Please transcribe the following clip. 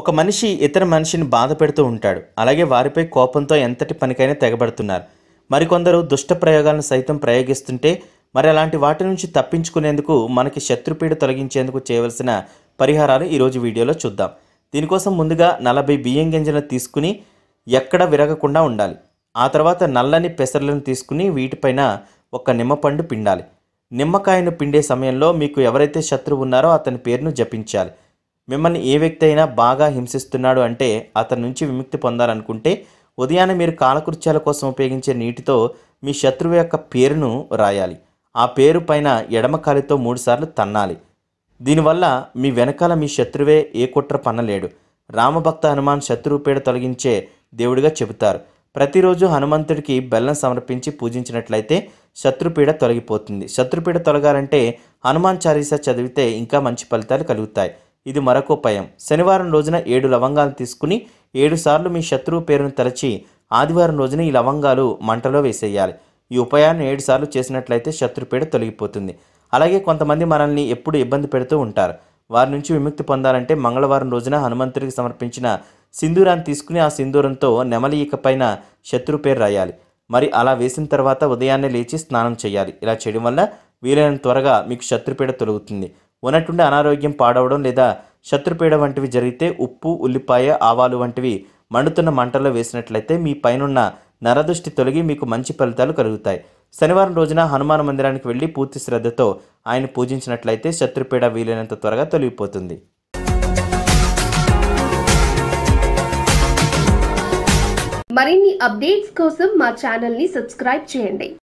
ఒక మనిషి ఇతర మనిషిని బాధ పెడుతూ ఉంటాడు అలాగే వారిపై కోపంతో ఎంతటి పనికైనా తెగబడుతున్నారు మరికొందరు దుష్ట ప్రయోగాలను సైతం ప్రయోగిస్తుంటే మరి అలాంటి వాటి నుంచి తప్పించుకునేందుకు మనకి శత్రుపీడ తొలగించేందుకు చేయవలసిన పరిహారాలు ఈరోజు వీడియోలో చూద్దాం దీనికోసం ముందుగా నలభై బియ్యం గింజలను తీసుకుని ఎక్కడ విరగకుండా ఉండాలి ఆ తర్వాత నల్లని పెసర్లను తీసుకుని వీటిపైన ఒక నిమ్మపండు పిండాలి నిమ్మకాయను పిండే సమయంలో మీకు ఎవరైతే శత్రువు ఉన్నారో అతని పేరును జపించాలి మిమ్మల్ని ఏ వ్యక్తి అయినా బాగా హింసిస్తున్నాడు అంటే అతని నుంచి విముక్తి పొందాలనుకుంటే ఉదయాన్నే మీరు కాలకృత్యాల కోసం ఉపయోగించే నీటితో మీ శత్రువు యొక్క పేరును రాయాలి ఆ పేరు పైన ఎడమ కాలితో మూడుసార్లు తన్నాలి దీనివల్ల మీ వెనకాల మీ శత్రువే ఏ కుట్ర పన్నలేడు రామభక్త హనుమాన్ పేడ తొలగించే దేవుడిగా చెబుతారు ప్రతిరోజు హనుమంతుడికి బెల్లం సమర్పించి పూజించినట్లయితే శత్రుపీడ తొలగిపోతుంది శత్రుపీడ తొలగాలంటే హనుమాన్ చాలీసా చదివితే ఇంకా మంచి ఫలితాలు కలుగుతాయి ఇది మరొక ఉపాయం శనివారం రోజున ఏడు లవంగాలు తీసుకుని ఏడు సార్లు మీ శత్రువు పేరును తలచి ఆదివారం రోజున ఈ లవంగాలు మంటలో వేసేయాలి ఈ ఉపాయాన్ని ఏడు సార్లు చేసినట్లయితే శత్రుపీడ తొలగిపోతుంది అలాగే కొంతమంది మనల్ని ఎప్పుడు ఇబ్బంది పెడుతూ ఉంటారు వారి నుంచి విముక్తి పొందాలంటే మంగళవారం రోజున హనుమంతుడికి సమర్పించిన సింధూరాన్ని తీసుకుని ఆ సింధూరంతో నెమలి ఈకపైన పైన శత్రు పేరు రాయాలి మరి అలా వేసిన తర్వాత ఉదయాన్నే లేచి స్నానం చేయాలి ఇలా చేయడం వల్ల వీలైనంత త్వరగా మీకు శత్రుపీడ తొలగుతుంది ఉన్నట్టుండి అనారోగ్యం పాడవడం లేదా శత్రుపీడ వంటివి జరిగితే ఉప్పు ఉల్లిపాయ ఆవాలు వంటివి మండుతున్న మంటల్లో వేసినట్లయితే మీ పైనున్న నరదృష్టి తొలగి మీకు మంచి ఫలితాలు కలుగుతాయి శనివారం రోజున హనుమాన్ మందిరానికి వెళ్ళి పూర్తి శ్రద్ధతో ఆయన పూజించినట్లయితే శత్రుపీడ వీలైనంత త్వరగా తొలగిపోతుంది మరిన్ని అప్డేట్స్ కోసం మా ఛానల్ని సబ్స్క్రైబ్ చేయండి